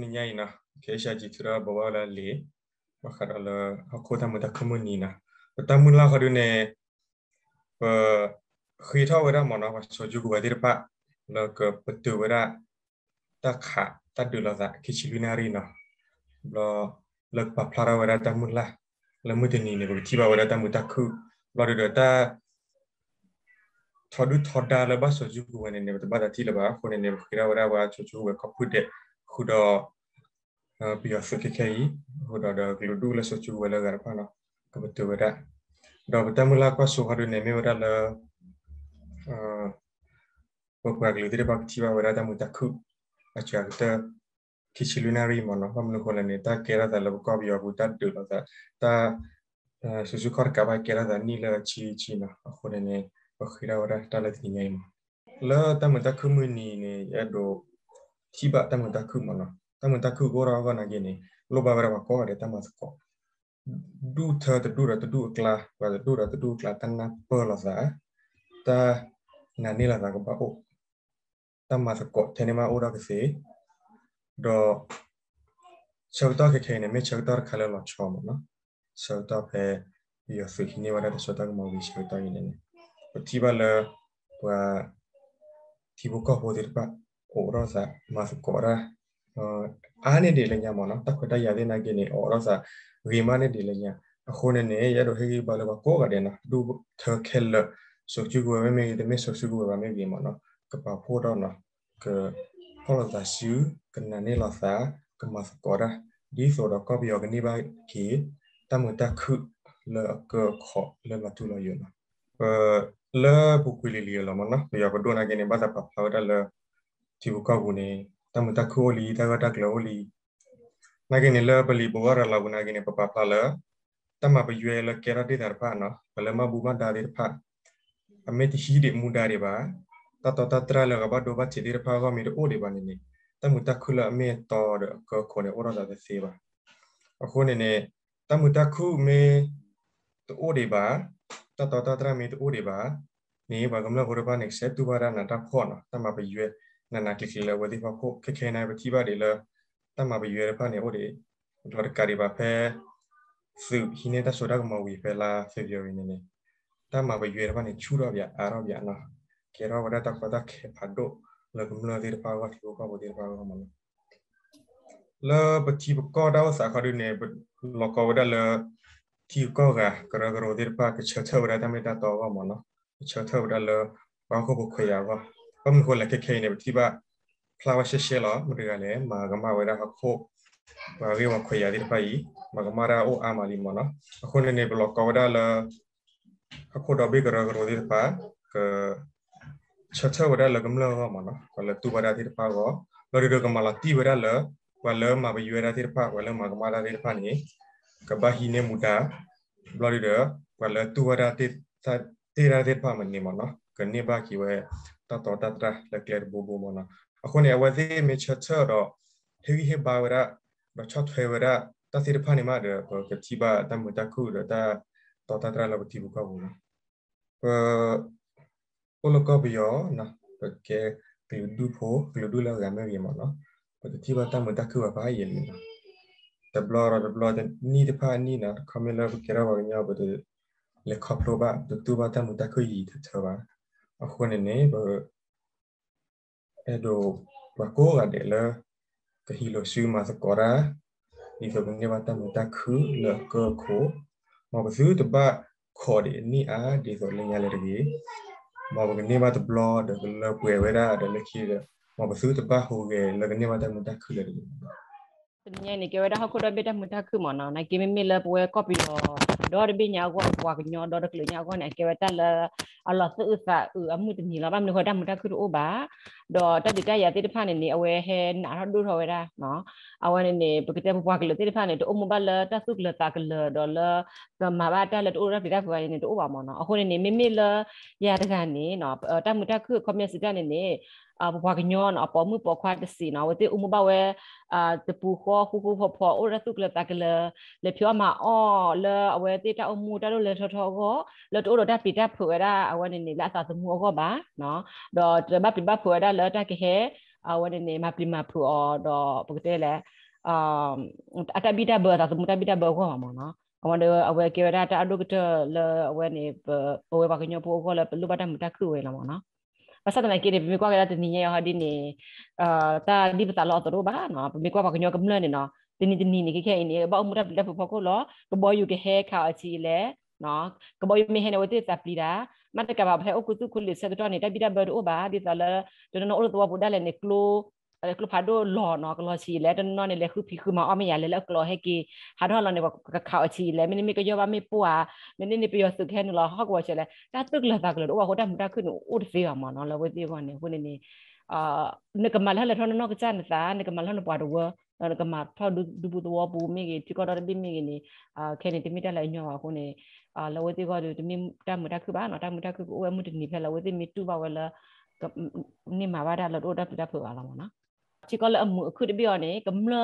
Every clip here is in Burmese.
сменяйна кеша дитра бавала ли бахарала акота муда камунина потому ла харуне хита вера мона ва сожугу вадирпа лак патту вера такха тадула за кичилинарина бла лак паплара вера тамула ла мудени не бутиба вера тамутаку бла дата ทอดุทอดาแล้วบ้าโซจูกูวันเนี่ยบัดที่แล้วบ้าคนเนี่ยคิดว่าว่าโซจูเวก็พูดเด็ခုတော့ပြီးတော့ဆွတ်ခဲကြီးခုတော့တော့ဂလူတူလဲဆွတ်ချူဝဲလဲကရပါနော်ကဘတူဝဲတာတော့တမလာကဆိုဟာရနေမေဝရလာအာဘုကဂလူတီဘကချီဝဝရတာမူတခုအချာတခိချီလူနာရီမနောဘမနခိုလနေတာကေရာတလဘကဘယဘူတတူလာတာတာဆူဆူခေါ်ကဘကေရာဒနီလာချီချီနာအခုနေဘခိရာဝရတာလက်နေငိုင်းလာတမတခုမနီနေရတော့ tiba tamu taku mana tamu taku gora apa nak ini lo bawa berapa kau ada tamu sekok du ter tedu rata du kelah rata du rata du kelah tanah pelasa ta nani lah tak apa oh tamu sekok tene ma ora kese do chauta ke tene me chauta khala lo chom na chauta pe yo fikini wala chauta mau bi chauta ini ne tiba la wa tibu ko bodir pa kurosa masukora ane de lenya mono takweta yade na gene orosa rimane de lenya khone ne yaro hegi balaba ko ga dena du thakel so chu go me me de me so chu go me ge mono kapa photo na ke polosa su kana ne la sa kama skora di so da ko bi organi ba ki tamuta khu le ko kho le matu lo yo na le bukuli li lo mono ya ko dona gene ba ta pa pa da le tibu kabune tamu takoli tawa takloli nagene la bali bowara la gunagene papa pala tama ba yue la kera de dar phana bala ma buma da de pha ameti hi de mu da de ba ta ta ta tra la ba do ba chi de pha ga mi de o de ba ni ni tamu takula me to de ko ko ne ora da de se ba ako ne ne tamu takhu me to o de ba ta ta ta tra me to o de ba นี่บางกำลังบริบาลเอกเซตูบารานาตาพ่อเนาะตั้งมาไปเยอะနာနာကလစ်ကလေးဝဒီပါခုခခဲနိုင်ပချိပါဒီလတမဘရွယ်ဖာနေဟိုဒီဒေါ်ကာရီပါဖဲစုဟိနေတာဆိုတာကမဝီဖဲလာဖေဗျူရီနေနေတမဘရွယ်ဖာနေချူတော့ဗျအာတော့ဗျနော်ကေရောဝဒတကဒခေဖတ်တော့လကမလဒီပါဝတ်လိုကဝဒီပါကမလလပချိပကောတော့စာခရုနေလကဝဒလတီကောကကရကရိုဒီပါကချက်ထဝရတမေတာတော့ကမလချက်ထဝရလဘာခုဘခွေရပါก็มีคนหลายเคเนี่ยที่ว่าพลาวเชเชลอมเรือเลยมากมาเวลาเขาโคมาเรียกว่าขยาที่ไปมากมาราโออามาลิมอนะคนในบล็อกก็ได้ละเขาโคดอบิกระกระที่ไปก็ชัดๆว่าได้ละกำลังว่ามันนะก็ละตัวได้ที่ไปก็เราเรียกกมาลตีว่าได้ละว่าเริ่มมาไปอยู่ได้ที่ไปว่าเริ่มมากมาได้ที่ไปนี่ก็บาฮีเนมุดาบล็อกเรียกว่าละตัวได้ที่ tera de pa man ni mo no kan ni ba ki we ta to ta tra la clear bo bo mona akhone awazi me cha cha ro hevi he ba ra ba cha thwe ra ta sir pha ni ma de ke ti ba ta mu ta khu ro ta to ta tra la ti bu ka bo na ko lo ko bi yo na ke ke du pho ke du la ga me bi mo na ko ti ba ta mu ta khu ba ye ni na the blur or the blur the need the pa ni na kamela ke ra ba nya ba de le khaplo ba du tu ba ta mu ta khu yi ta ba အခုနေနေဘအဲ့တော့ဘကိုကတယ်လားကဟီလိုရှူမာစကောရာဒီကဘုံကဘာတမတခုလကခိုမဘဇူတဘခေါ်ဒီနီအားဒီဆိုလင်းရလေတကြီးမဘကနေမတဘလော့ဒကလပွေဝရာဒလခီရမဘဇူတဘဟိုကေလကနေမတမတခုလေတကြီးတင်ညနေကေဝရာဟခုဒဘေတမတခုမနနာကေမမီလပွေကော်ပီလောဒေါ်ဘီညာကောကွာကညောဒေါ်ကလညာကောနေကေဝတလအလောသုသဥအမှုတမီလောဘာမနခတမတခုရဘဒေါ်တတိတရတိတဖာနေနေအဝဲဟဲနာရဒုထဝဲတာနော်အဝဲနေနေပကတဲ့ပွားကလတိတဖာနေတိုမဘလတသုကလတကလဒေါ်လကမဘာတလတိုရပိတာဖွာနေတိုဘာမနော်အခုနေနေမေမေလရတကနေနော်တမတခုကွန်မြစီတနေနေအဘွားကညောနအပေါ်မှုပေါ်ခွာတစီနော်ဝတိဥမဘဝဲအာတပူခောခုခုဖော်ဖော်ဩရသုကလတကလလေပြောမှာအော်လေအဝဲတိတအမှုတလို့လေထောထောကောလေတိုးတော့တပိတဖွေတာ awan ni la ta mu go ba no do de ba pi ba pu da la ta ke he awan ni ma pi ma pu o do pu te le um atabida ba ta mu tabida ba go ma no အဝဲအဝဲကေရတာအဒုကတလအဝဲနေပဝဲပါကညပိုခေါ်လလူပတမတခွေလာမနော်ပတ်သက်တယ်ကေဒီမိကွာကတနီရဟာဒီနေအာတာဒီပတလောတော်ဘာနော်မိကွာပါကညကမလနေနော်ဒီနီဒီနီနေခဲနေဘောမူတပ်လက်ဖို့ဖို့လောကဘောယူကဟဲခါအချီလေနော်ကဘောယူမဟဲနေဝတိတပ်လီတာมาตะกะบาเพอกุตุคุลิเซกตอนี่ตะบิดาเบอร์โอบาดิซาละจนนออตัวบุดาเลเนกโลอะไรกลพาโดหล่อนอกลอชีแล้วจนนอนเลยคือพี่คือมาอ้อมยาเลยแล้วกลอให้กีฮาร์ดเราเนี่ยก็ข่าวชีแล้วไม่ได้มีก็ยอว่าไม่ปัวไม่ได้ในประโยชน์สุดแค่นึงเราฮอกว่าเฉยแล้วถ้าตึกเลยสักเลยว่าเขาได้มุดขึ้นอุดเสียมาเนาะแล้ววันนี้วันนี้คนนี้อ่านึกมาแล้วเลยท่านนอกจากนั้นนึกมาแล้วนปวดหัวကမာဖောက်ဒူဘူတဝပူမိကေတိကောတော်တိမိကေနေအာခဲနေတိမိတက်လိုက်ညောပါခုနေအာလဝေတိကောတူတိမိတက်မတက်ခုပါနော်တက်မတက်ခုကိုဝဲမှုတိနေဖက်လဝေတိမိတူပါဝဲလာနေမှာပါတာလို့တော့တက်ပြတ်ဖွယ်ပါလာမနော်จิก็ละมุคือเบียนี่กําล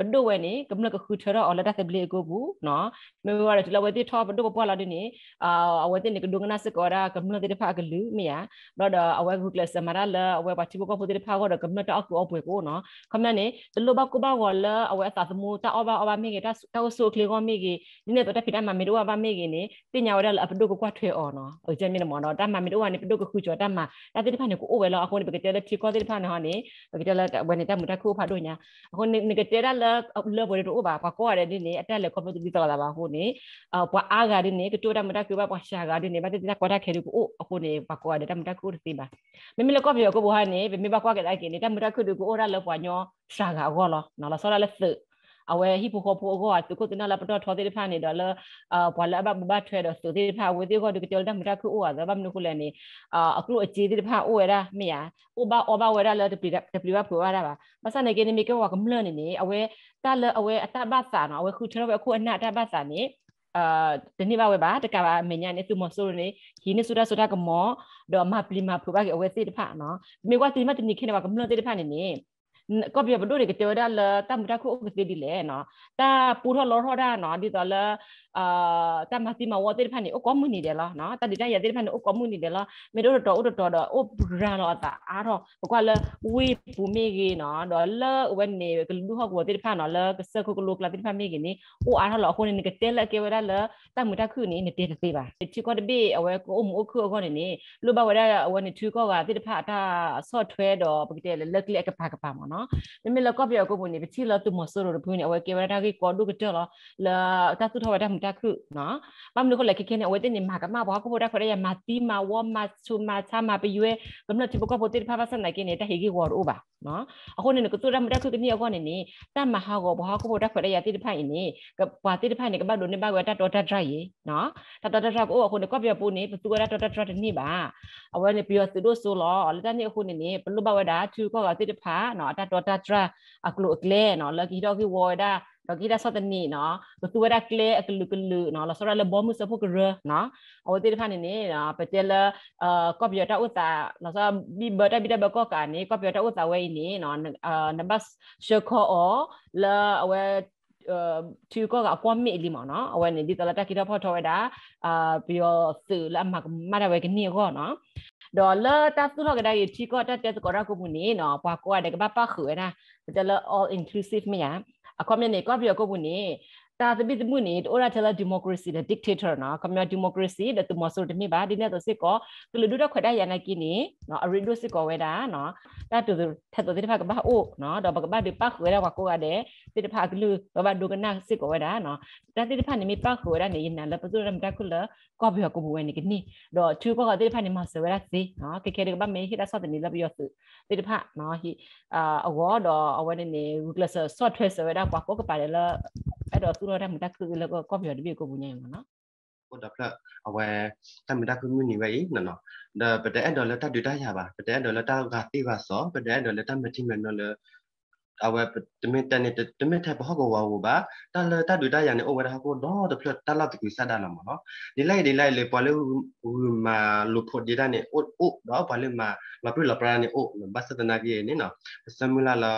ปดเวนี่กําลก็คือเธอออละตะเบลกูบูเนาะไม่ว่าจะละเวที่ทอปดปอละดินี่อ่าเอาเวที่นี่ก็ดูงนาสกอรากําลติพากลือเมียเราดอเอาเวกูเลสมาราละเอาเวปาติบก็พอติพาก็ดกําลตอกูอปวยกูเนาะคํานั้นนี่ตลบกูบ่าวละเอาเวตาสมูตาอบาอบาเมกิตาตาสุคลีก็เมกินี่เนี่ยตะพิดามาเมดูอบาเมกินี่ติญาว่าละปดกูกว่าถวยออเนาะเออเจมินมอเนาะตามาเมดูว่านี่ปดกูคือจอตามาตาติพานี่กูโอเวละอคนนี่ปกติละทีก็ติพานะฮะนี่ปกติละวันนี้နေတာမတခုဖတ်တော့ညာအခုနေကတဲရလာလောဘရတော့ဘာပါကောရတဲ့နေအတက်လေကောမတူဒီတော့လာပါဟိုနေအပွားအားကဒီနေကတိုးတာမတခုဘာပွားရှာကဒီနေဘာတဲ့ကောတာခဲလို့ကိုအခုနေဘာကောရတဲ့မတခုသိပါမမလကောပြောကိုဘာနေမဘာကောကတဲ့ကိနေတာမတခုကိုအော်ရလောပွားညောရှာကအော်လောနော်လာဆောလာလက်သအဝဲဟိပိုခိုပိုအောကသူကတနလာပတော့ထော်တိဖာနေတော့လအဘွာလာဘဘထွဲတော့သူတိဖာဝေတိကဒုကကျော်ဒမတာခုအောဇဘမနခုလည်းနေအခုအခြေတိဖာအောရမရဥပအဘဝရလတပိတပိဘပူရပါမဆနေကနေမီကဝကမလနေနေအဝဲတလအဝဲအတပတ်စာနော်အဝဲခုထဲတော့အခုအနအတပတ်စာနေအာဒီနေ့ပါဝဲပါတကပါမညာနေသူမဆိုးနေဟင်းနေဆူတာဆူတာကမောတော့မပလီမဖူပါကအဝဲတိတဖာနော်မိကွာတိမတနိခင်းပါကမလတိတဖာနေနေก็เบียบดูเด็กเจอได้เลยตั้งมุดคู่ก็ดีเลยเนาะแต่ปูทอลอทอได้เนาะดีต่อเลยအာတမစီမဝတ်တဲ့ဖန်နေအကောမနီတယ်လားနော်တတိတရတဲ့ဖန်နေအကောမနီတယ်လားမေတို့တော့တော့တော့တော့အိုဘရာတော့တာအားတော့ဘကွာလဝေးဘူမေကြီးနော်တော့လဝဲနေကလူဟောက်ဝတ်တဲ့ဖန်နော်လကစခုကလူကလာတဲ့ဖန်မေကြီးနေအိုအားတော့အခုနေကတဲလကေဝရလတမတခုနေနေတဲ့သေးပါတီကောတဘေအဝဲကိုအမှုအခုအခုနေနေလူဘဝရအဝဲနေသူကောကတဲ့ဖန်အတာဆော့ထွဲတော့ပကတဲ့လက်ကလက်ကပါကပါမနော်နမေလကပြောကိုဘုန်နေပချီလတူမဆောရဘူးနေအဝဲကေဝရတာကေကောဒုကတဲ့လားလာတတ်သူထဝတာမတာခုနော်မမလို့ခလကိကနေအဝတ်နေမှာကမဘာကိုဘောတာခရရမတီမဝမချူမချမပယွေကမနတိဘကဘတိဖပါစန်နိုင်ကနေတဟေဂီဝေါ်အိုပါနော်အခုနေကတူရမတာခုကနေအကောနေနေတမဟာကိုဘောကိုဘောတာခရရတိတဖိုင်နေကဘာတိတဖိုင်နေကဘဒုန်နေဘကတတော်တဒရရေနော်တတော်တဒရကိုအခုနေကပြပိုးနေဘသူကတတော်တဒရတနေပါအဝဲနေပြရစလို့ဆိုလောအလတနေအခုနေနေဘလူဘဝဒါသူကတိတဖာနော်တတော်တဒရအကလုအကလေနော်လကီတော့ကီဝေါ်ဒါတော့ကိရာဆော့တနီနော်သူဝရကလေအကလူကလူနော်လဆောရလဘောမှုစဖို့ကရနော်အဝတိဖာနေနေနော်ပတဲလအာကွန်ပျူတာဥတာလဆောဘီဘတာဘီတာဘကောကာနေကွန်ပျူတာဥတာဝဲနေနော်အာနဘတ်ရှခောအောလအဝဲသူကအကွန်မီလီမနော်အဝဲနေဒီတလတာကိတာဖော်ထော်ဝဲတာအာပြီးတော့သူလမမရဝဲကနေကောနော်ဒေါ်လာတာသူလောက်ကြတဲ့ချီကောတက်တက်ကောရကူမူနေနော်ပွားကောတဲ့ကဘာပါခွေနာဒါလ all inclusive မြန်အခေါ်မျက်နေကွာပြီးတော့ကိုဘူးနေတာတပိတမှုနေတိုရာထဲလာဒီမိုကရေစီတဲ့ dictator နော်ကွန်မြူဒီမိုကရေစီတဲ့သူမဆိုတမိပါဒီနေ့တော့စစ်ကောကလူဒုဒခွတ်ရရနိုင်ကိနေနော်အရီဒုစစ်ကောဝဲတာနော်တာတူထက်တော့တိဖက်ကဘာအိုနော်တော့ဘကဘာဒီပါခွေရကကိုရတဲ့တိဖက်ကလူဘဘဒုကနာစစ်ကောဝဲတာနော်တာတိဖက်နေမိပါခွေရနေရင်နာလပဇုရမ်တခုလကောဘရကိုဘဝနေကိနေတော့သူကောကတိဖက်နေမဆွေရစီနော်ကေကေရကဘာမေဟိတာဆော့တနေလပြောစုတိဖက်နော်ဟိအာအဝေါ်တော့အဝဲနေနေ regular software ဆွေရကွာကိုကပါတယ်လအဲ့တော့သူတော့တက်မတက်ခုလောကကော်ပီရတပြေကိုဘူးညင်မှာနော်ဟုတ်တယ်ဖလက်အဝဲတက်မတက်ခုမြနေပဲနော်နော်ဒါပတဲ့အဒေါ်လက်တက်ဒူတာရပါပတဲ့အဒေါ်လက်တက်ကာတိပါစောပတဲ့အဒေါ်လက်တက်မတိမနော်လေအဝဲတမင်တန်နေတမင်ထပ်ဘောကဝါဝပါတလတဒူတာရနေအိုဝရကိုတော့တဖလက်တလတ်ကိုစတာလာမနော်ဒီလိုက်ဒီလိုက်လေပလေမာလုဖို့ဒီတာနေအိုအိုတော့ပလေမာလပလပရာနေအိုဘတ်စတနာကြီးနေနော်စမူလာလာ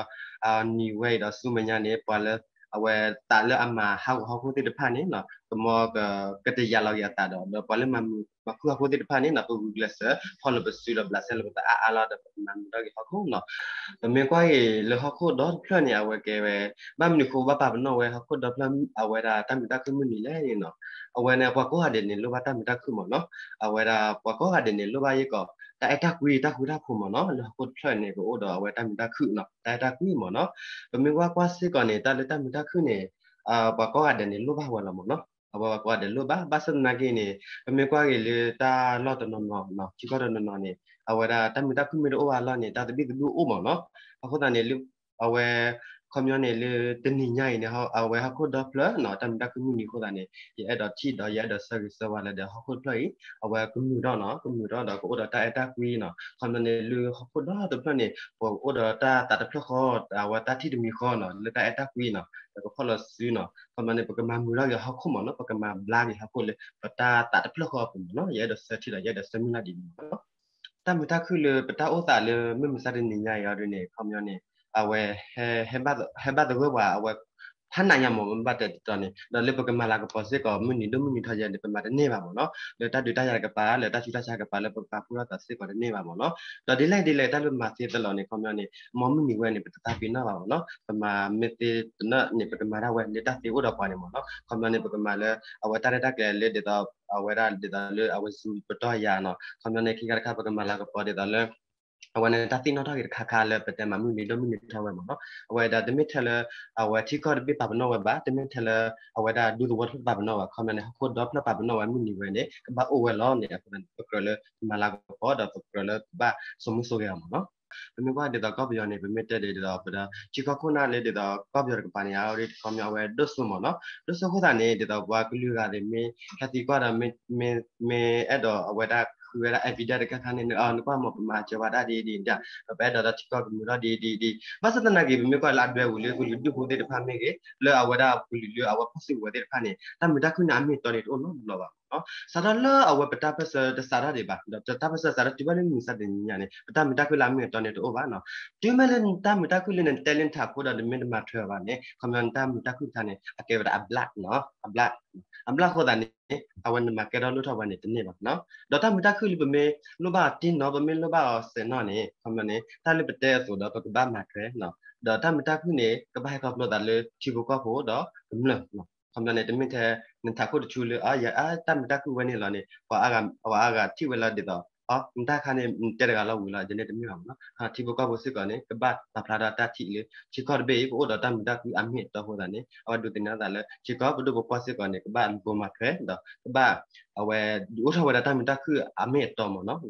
အာနီဝဲဒါစုမညာနေပလေအဝဲတာလအမဟောက်ဟောက်ကိုတိတဖာနေနော်တမောကကတိရလောက်ရတာတော့ဘလမမူ ma khu khu de phani na pu glass follow bus sula blase lo ta ala da man da ge hakho no me kwa ye le hakho do phlan ya we ke we ma mi khu ba pa no we hakho do phlan awe da ta mi ta khu mi ni le ni no awe na kwa ko ha de ni lo ba ta mi ta khu mo no awe da kwa ko ha de ni lo ba ye ko แต่ถ้าคุยถ้าคุยถ้าคุมเนาะแล้วก็ช่วยเนี่ยก็โอ้ดอไว้ตามตาคือเนาะแต่ถ้าคุยหมอเนาะก็มีว่ากว่าสิก่อนเนี่ยตาเลยตามตาคือเนี่ยอ่าบ่ก็อาจจะเนี่ยรู้บ่ว่าละหมอเนาะအဘဘကွာတယ်လို့ဘာဘာစံနာကိနေအမေကွာကြီးလေတာလော့တနော်နော်နော်ချီကတော့နော်နော်နေအဝရတမတခုမီတော့ဝါလာနေတာတပိတဘူးအိုးမော်နော်အခုတန်နေလူအဝဲคอมยอนเนี่ยเลยตันนี่ใหญ่เนี่ยเฮาเอาไว้เฮาโคดอพลเนาะตันดักกูนี่โคดาเนี่ยเอดอที่ดอยะดอเซอร์วิสว่าแล้วเดี๋ยวเฮาโคดพลเอาไว้กูนี่ดอเนาะกูนี่ดอดอกูออดอตาเอตากูนี่เนาะคอมยอนเนี่ยเลยเฮาโคดอตะพลเนี่ยพอออดอตาตาตะพลคอเอาไว้ตาที่มีคอเนาะแล้วตาเอตากูนี่เนาะแล้วก็พอเราซื้อเนาะคอมยอนเนี่ยโปรแกรมมูลาเฮาคุมเนาะโปรแกรมบลาเนี่ยเฮาโคเลยตาตาตะพลคอผมเนาะยะดอเซอร์ที่ดอยะดอเซอร์มินาดีเนาะตามตาคือเลยปตาโอตาเลยไม่มีซาดินนี่ใหญ่เอาด้วยเนี่ยคอมยอนเนี่ย awe hembat hembat go wa awe than na ya mo bat de to ni lo le pokema la ko pose ko mu ni do mu ni tha ya de pema de ne ba mo no le ta de ta ya ka pa le ta chu ta cha ka pa le pa pu ra ta se ko de ne ba mo no to de lai de lai ta lo ma se de lo ni ko myo ni mo mu ni we ni ta pi na ba mo no pema me te na ni pema ra we ni ta se go da pa ni mo no ko myo ni pema le awe ta re ta ke le de ta awe ra de ta le awe su pa to ya no ko myo ni ki ka ka pema la ko pa de ta le အဝနတသိနောတာကခခလပတမမှုနေလို့မြင်ထားမှာနော်အဝဒတမစ်ထလအဝတိကောပိပပနောဝဘတမစ်ထလအဝဒဒူဒဝတ်ပပနောဝခမနဟခုဒပလပပနောဝမြင်နေဝင်နေဘာအိုဝလောနေပန်ပကရလမလာကောဒပကရလဘာစမှုဆိုရမှာနော်ပမေကဒေတာကပယောနေပမေတက်ဒေတာပဒချီကခုနာလေဒေတာကပယောကပညာရိကောမြောဝဲဒုစုမနော်ဒုစုခုတာနေဒေတာဘွာကလူကလည်းမင်းဟတိကွာတာမင်းမင်းအဲ့တော့အဝဲတာคือเวลาไอพีดากันทันเนี่ยเออนึกว่าหมดประมาณจะว่าได้ดีดีเนี่ยแบบเดี๋ยวเราที่ก็มีเราดีดีดีมาสักนักเก็บมีก็ลาดด้วยวุ่นเลยกูยุ่งดูคนเดียวพันไม่เก๋เลยเอาว่าได้กูเลือกเอาว่าพัสดุว่าเดียวพันเนี่ยแต่ไม่ได้คุณน้ำมีตอนนี้โอ้โหหรอวะอ๋อสาระละเอาว่าปตาพัสดุสาระดีบ้างเดี๋ยวตาพัสดุสาระที่บ้านมีสัตว์เนี่ยเนี่ยปตาไม่ได้คุณน้ำมีตอนนี้โอ้บ้านเนาะที่มันเล่นตาไม่ได้คุณเล่นเตลินทักกูเดินไม่ได้มาเถอะบ้านเนี่ยคำนั้นตาไม่ได้คุณทันเนี่ยอาเกวดาอับลัดเนาะอับลัดอับลัดคนนั้นအဝန်မကဲတော့လို့ထဝနေတနေ့ပါနော်ဒေါက်တာမတခုလိပမေလောဘတင်းနော်ပမေလောဘဆယ်နော်နေခမနေတာလိပတဲ့ဆိုတော့ကဘာမှာခဲနော်ဒေါက်တာမတခုနေကဘာကဘလို့တာလေချီဘကဖို့တော့မလနော်ခမနေတမင်တဲ့နန်တာခုတချူလေအာရအာတမတခုဝနေလာနေဘာအာကဘာအာကတိဝလာတဲ့တော့အာဒါခါနေတဲ့ကလောက်ဝင်လာဂျန်တဲ့တမျိုးပါမနော်ဟာတီဘကဘစစ်ကနေကဘတ်တဖလာတာတတိလေချီကော့ဘေးဘောဒတမ်ဒါကူအမီတော့ဟိုဒါနေအဝဒုတင်နာဒါလေချီကော့ဘဒဘကစစ်ကနေကဘတ်ဘမထွဲဒါကဘတ်အဝဲဒီဥထဝဒတမ်ဒါကူအမီတော့မနော်